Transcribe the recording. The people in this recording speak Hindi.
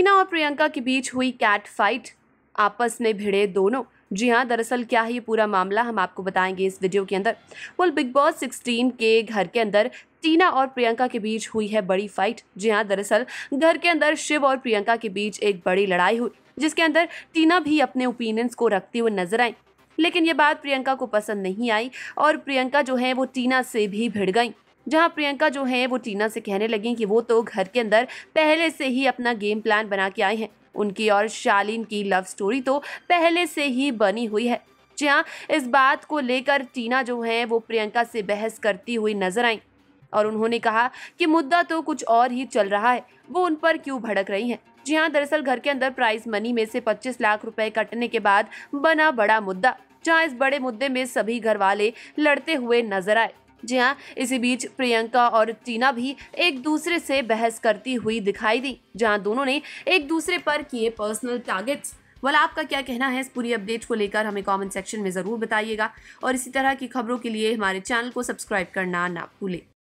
टीना और प्रियंका के बीच हुई कैट फाइट आपस में भिड़े दोनों जी हाँ दरअसल क्या है ये पूरा मामला हम आपको बताएंगे इस वीडियो के अंदर वेल बिग बॉस 16 के घर के अंदर टीना और प्रियंका के बीच हुई है बड़ी फाइट जी हाँ दरअसल घर के अंदर शिव और प्रियंका के बीच एक बड़ी लड़ाई हुई जिसके अंदर टीना भी अपने ओपिनियंस को रखती हुई नजर आई लेकिन ये बात प्रियंका को पसंद नहीं आई और प्रियंका जो है वो टीना से भी भिड़ गई जहां प्रियंका जो है वो टीना से कहने लगी कि वो तो घर के अंदर पहले से ही अपना गेम प्लान बना के आए हैं उनकी और शालीन की लव स्टोरी तो पहले से ही बनी हुई है जी हाँ इस बात को लेकर टीना जो है वो प्रियंका से बहस करती हुई नजर आई और उन्होंने कहा कि मुद्दा तो कुछ और ही चल रहा है वो उन पर क्यों भड़क रही हैं जी हाँ दरअसल घर के अंदर प्राइज मनी में से 25 लाख रुपए कटने के बाद बना बड़ा मुद्दा जहाँ इस बड़े मुद्दे में सभी घर वाले लड़ते हुए नजर आए जी हाँ इसी बीच प्रियंका और टीना भी एक दूसरे से बहस करती हुई दिखाई दी जहाँ दोनों ने एक दूसरे पर किए पर्सनल टारगेट्स वाला आपका क्या कहना है इस पूरी अपडेट को लेकर हमें कमेंट सेक्शन में ज़रूर बताइएगा और इसी तरह की खबरों के लिए हमारे चैनल को सब्सक्राइब करना ना भूलें